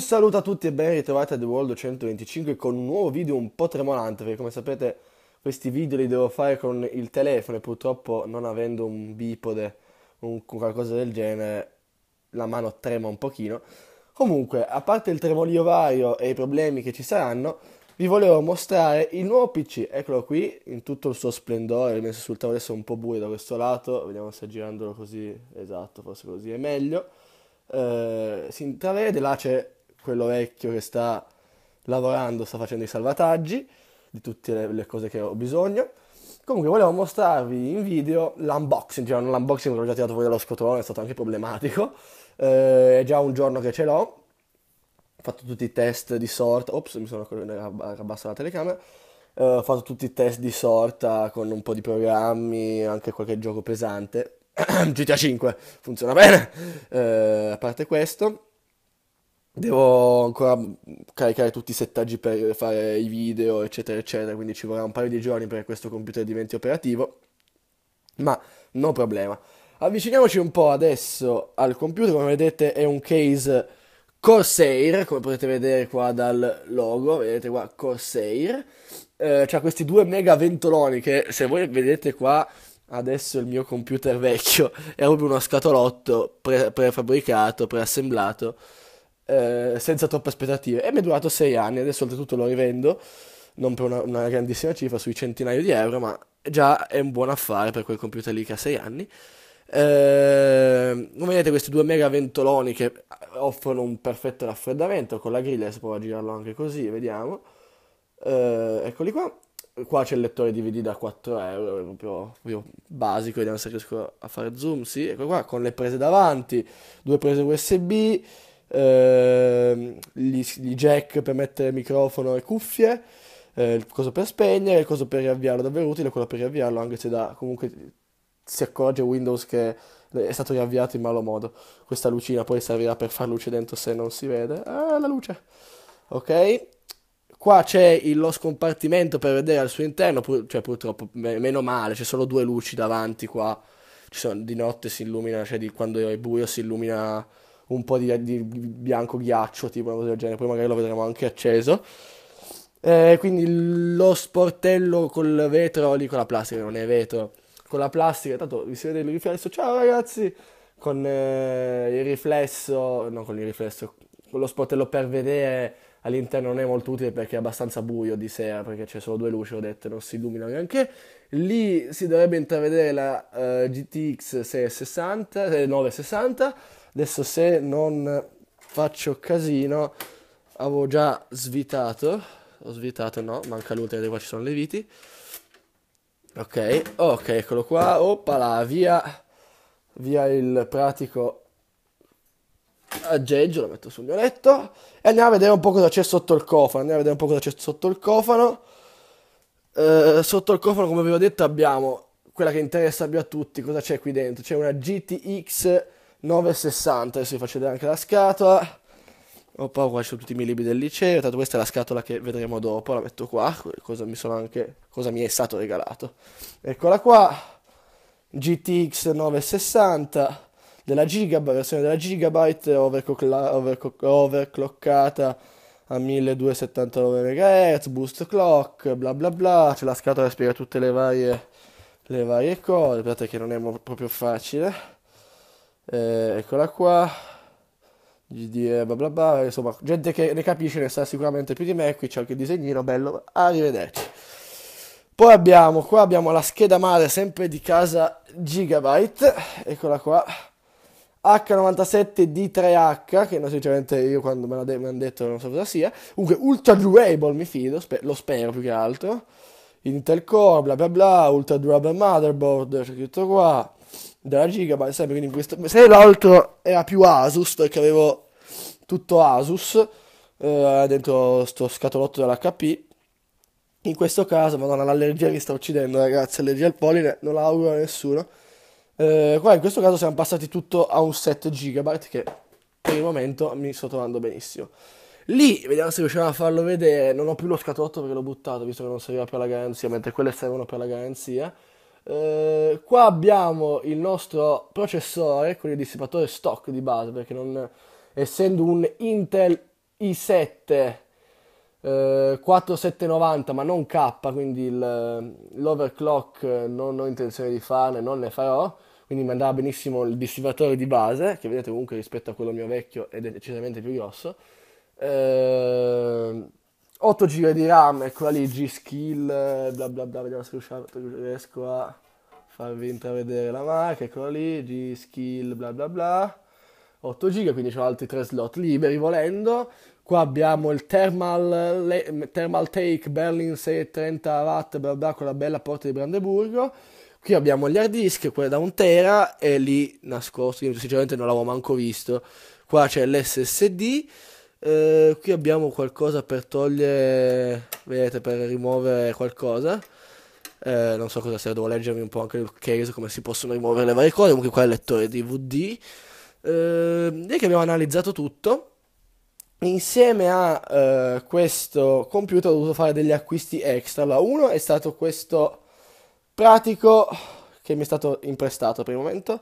saluto a tutti e ben ritrovati a The World 125 con un nuovo video un po' tremolante perché come sapete questi video li devo fare con il telefono e purtroppo non avendo un bipode o qualcosa del genere la mano trema un pochino. Comunque, a parte il tremolio vario e i problemi che ci saranno, vi volevo mostrare il nuovo PC, eccolo qui, in tutto il suo splendore, messo sul tavolo adesso è un po' buio da questo lato, vediamo se girandolo così, esatto, forse così è meglio. Eh, si intravede, là c'è quello vecchio che sta lavorando, sta facendo i salvataggi di tutte le, le cose che ho bisogno. Comunque volevo mostrarvi in video l'unboxing, cioè l'unboxing l'ho già tirato fuori dallo scotolone, è stato anche problematico, eh, è già un giorno che ce l'ho, ho fatto tutti i test di sorta, ops mi sono abbassato la telecamera, eh, ho fatto tutti i test di sorta ah, con un po' di programmi, anche qualche gioco pesante, GTA 5 funziona bene, eh, a parte questo Devo ancora caricare tutti i settaggi per fare i video, eccetera, eccetera, quindi ci vorrà un paio di giorni perché questo computer diventi operativo, ma no problema. Avviciniamoci un po' adesso al computer, come vedete è un case Corsair, come potete vedere qua dal logo, vedete qua Corsair, eh, c'ha questi due mega ventoloni che se voi vedete qua adesso il mio computer vecchio è proprio uno scatolotto pre- prefabbricato, preassemblato eh, senza troppe aspettative. E mi è durato 6 anni, adesso oltretutto lo rivendo, non per una, una grandissima cifra, sui centinaio di euro, ma già è un buon affare per quel computer lì che ha 6 anni. Eh, come vedete questi due mega ventoloni che offrono un perfetto raffreddamento con la griglia si può girarlo anche così vediamo eh, eccoli qua qua c'è il lettore DVD da 4 euro proprio, proprio basico vediamo se riesco a fare zoom sì ecco qua con le prese davanti due prese USB eh, gli, gli, jack per mettere microfono e cuffie, eh, coso per spegnere, il coso per riavviarlo davvero utile, quello per riavviarlo anche se da, comunque si accorge Windows che è stato riavviato in malo modo. Questa lucina poi servirà per far luce dentro se non si vede. Ah, la luce! Ok? Qua c'è il, lo scompartimento per vedere al suo interno, pur, cioè purtroppo, meno male, c'è solo due luci davanti qua. Sono, di notte si illumina, cioè di, quando è buio si illumina un po' di, di bianco ghiaccio, tipo una cosa del genere, poi magari lo vedremo anche acceso. Eh, quindi lo sportello col vetro lì con la plastica, non è vetro, con la plastica, intanto vi si vede il riflesso, ciao ragazzi, con eh, il riflesso, non con il riflesso, con lo sportello per vedere all'interno non è molto utile perché è abbastanza buio di sera, perché c'è solo due luci, ho detto, non si illumina neanche. Lì si dovrebbe intravedere la uh, GTX 660, 960. Adesso se non faccio casino, avevo già svitato, ho svitato, no, manca l'utile, qua ci sono le viti. Ok, ok, eccolo qua, oppala, via, via il pratico aggeggio, lo metto sul mio letto e andiamo a vedere un po' cosa c'è sotto il cofano. Andiamo a vedere un po' cosa c'è sotto il cofano. Eh, sotto il cofano, come vi ho detto, abbiamo quella che interessa più a tutti, cosa c'è qui dentro. C'è una GTX 960, adesso vi faccio vedere anche la scatola. Opa, qua ci sono tutti i miei libri del liceo, tanto questa è la scatola che vedremo dopo, la metto qua, cosa mi, anche, cosa mi è stato regalato. Eccola qua, GTX 960 della Gigab- versione della Gigabyte overclockla- overclock- overclockata a 1279 MHz, boost clock, bla bla bla, c'è la scatola che spiega tutte le varie, le varie cose, guardate che non è proprio facile, eh, eccola qua, GDE bla bla bla, insomma gente che ne capisce ne sa sicuramente più di me, qui c'è anche il disegnino, bello, arrivederci. Poi abbiamo, qua abbiamo la scheda madre sempre di casa Gigabyte, eccola qua, H97D3H, che no, sinceramente io quando me, l'hanno detto non so cosa sia. Comunque, ultra durable mi fido, spe- lo spero più che altro. Intel Core, bla bla bla, ultra durable motherboard, c'è scritto qua. Della Gigabyte, sempre quindi questo... Se l'altro era più Asus, perché avevo tutto Asus, eh, dentro sto scatolotto dell'HP. In questo caso, madonna, l'allergia mi sta uccidendo, ragazzi, allergia al polline, non l'auguro a nessuno. Eh, qua in questo caso siamo passati tutto a un 7 GB che per il momento mi sto trovando benissimo. Lì, vediamo se riusciamo a farlo vedere, non ho più lo scatotto perché l'ho buttato visto che non serviva per la garanzia, mentre quelle servono per la garanzia. Eh, qua abbiamo il nostro processore con il dissipatore stock di base perché non, essendo un Intel i7 eh, 4790 ma non K quindi il, eh, l'overclock eh, non ho intenzione di farne non ne farò quindi mi andava benissimo il dissipatore di base, che vedete comunque rispetto a quello mio vecchio è decisamente più grosso. Eh, 8 GB di RAM, eccola lì, G-Skill, bla bla bla, vediamo se riesco a farvi intravedere la marca, eccola lì, G-Skill, bla bla bla. 8 GB, quindi ho altri 3 slot liberi volendo, Qua abbiamo il thermal, le, thermal take Berlin 630 Watt, bla bla, con la bella porta di Brandeburgo. Qui abbiamo gli hard disk, quello da un tera, e lì nascosto, io sinceramente non l'avevo manco visto. Qua c'è l'SSD, eh, qui abbiamo qualcosa per togliere, vedete, per rimuovere qualcosa. Eh, non so cosa sia, devo leggermi un po' anche il case, come si possono rimuovere le varie cose. Comunque qua è il lettore DVD. Eh, e che abbiamo analizzato tutto insieme a uh, questo computer ho dovuto fare degli acquisti extra. Allora, uno è stato questo pratico che mi è stato imprestato per il momento.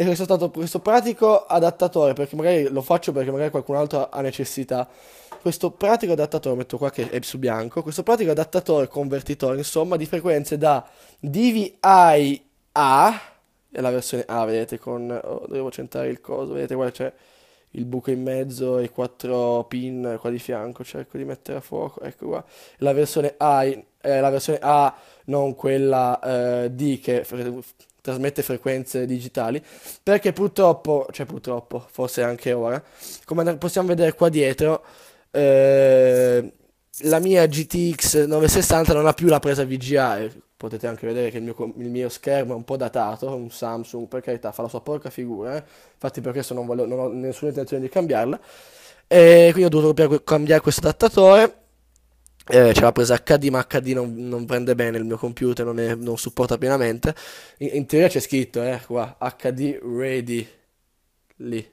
E questo è stato questo pratico adattatore, perché magari lo faccio perché magari qualcun altro ha necessità. Questo pratico adattatore, metto qua che è su bianco, questo pratico adattatore convertitore, insomma, di frequenze da DVI-A, è la versione A, vedete, con... Oh, devo centrare il coso, vedete, qua c'è il buco in mezzo e i quattro pin qua di fianco, cerco di mettere a fuoco, ecco qua. La versione A, eh, la versione A non quella eh, D che fre- trasmette frequenze digitali, perché purtroppo, cioè purtroppo, forse anche ora, come possiamo vedere qua dietro, eh, la mia GTX 960 non ha più la presa VGA, potete anche vedere che il mio, il mio, schermo è un po' datato, un Samsung per carità fa la sua porca figura, eh? infatti per questo non, voglio, non, ho nessuna intenzione di cambiarla, e quindi ho dovuto cambiare questo adattatore, eh, ce l'ha presa HD ma HD non, non prende bene il mio computer, non, è, non supporta pienamente, in, in, teoria c'è scritto eh, qua HD ready, lì,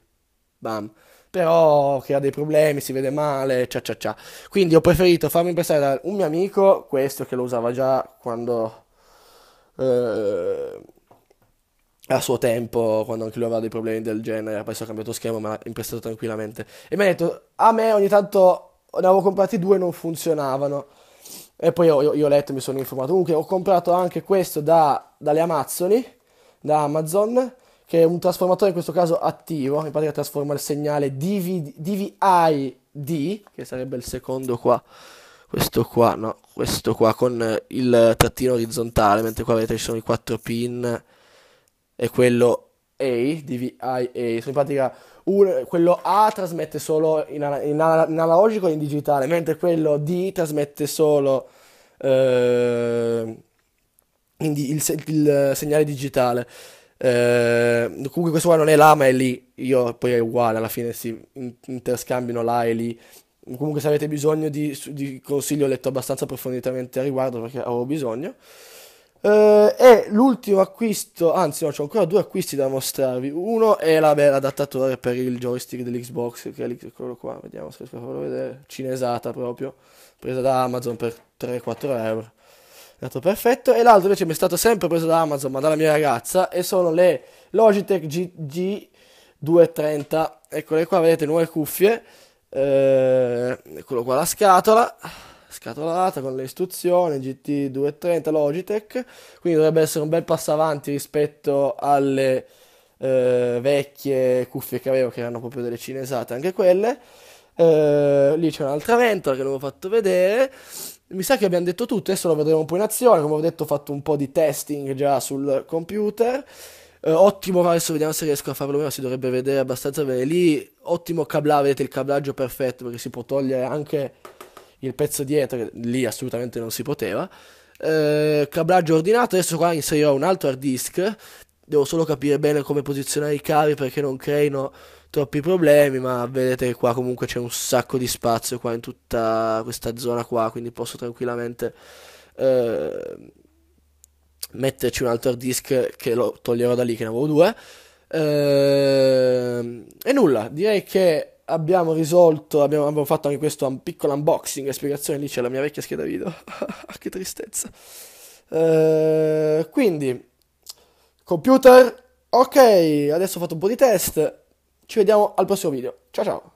bam però che ha dei problemi, si vede male, cia cia cia. Quindi ho preferito farmi impressare da un mio amico questo che lo usava già quando... Eh, a suo tempo, quando anche lui aveva dei problemi del genere, poi si è cambiato schermo, ma l'ha imprestato tranquillamente. E mi ha detto, a me ogni tanto ne avevo comprati due e non funzionavano. E poi io, io, io ho letto, mi sono informato. Comunque ho comprato anche questo da, dalle Amazzoni, da Amazon, che è un trasformatore in questo caso attivo, in pratica trasforma il segnale DV, DVI-D, che sarebbe il secondo qua, questo qua, no, questo qua con il trattino orizzontale, mentre qua vedete ci sono i 4 pin e quello A, dvi sono in pratica un, quello A trasmette solo in, in, in analogico e in digitale, mentre quello D trasmette solo... Eh, il, il, il, segnale digitale. Eh, comunque questo qua non è là ma è lì, io poi è uguale alla fine, si interscambino là e lì. Comunque se avete bisogno di, di consiglio ho letto abbastanza approfonditamente a riguardo perché avevo bisogno. Uh, e l'ultimo acquisto, anzi no, ho ancora due acquisti da mostrarvi. Uno è la, beh, l'adattatore per il joystick dell'Xbox, che è quello qua, vediamo se riesco a farlo vedere, cinesata proprio, presa da Amazon per 3-4 euro è dato perfetto. E l'altro invece mi è stato sempre preso da Amazon, ma dalla mia ragazza, e sono le Logitech GG 230. Eccole qua, vedete, nuove cuffie. Eh, eccolo qua la scatola scatolata con le istruzioni GT230 Logitech quindi dovrebbe essere un bel passo avanti rispetto alle eh, vecchie cuffie che avevo che erano proprio delle cinesate anche quelle eh, lì c'è un'altra ventola che non ho fatto vedere mi sa che abbiamo detto tutto, adesso lo vedremo un po' in azione, come ho detto ho fatto un po' di testing già sul computer. Eh, ottimo, adesso vediamo se riesco a farlo meno, si dovrebbe vedere abbastanza bene lì. Ottimo cablaggio, vedete il cablaggio perfetto perché si può togliere anche il pezzo dietro, che lì assolutamente non si poteva. Eh, cablaggio ordinato, adesso qua inserirò un altro hard disk, devo solo capire bene come posizionare i cavi perché non creino troppi problemi, ma vedete che qua comunque c'è un sacco di spazio qua in tutta questa zona qua, quindi posso tranquillamente eh, metterci un altro hard disk che lo toglierò da lì che ne avevo due. Eh, e nulla, direi che abbiamo risolto, abbiamo, abbiamo fatto anche questo un piccolo unboxing spiegazione, lì c'è la mia vecchia scheda video, che tristezza. Eh, quindi, computer, ok, adesso ho fatto un po' di test ci vediamo al prossimo video. Ciao ciao!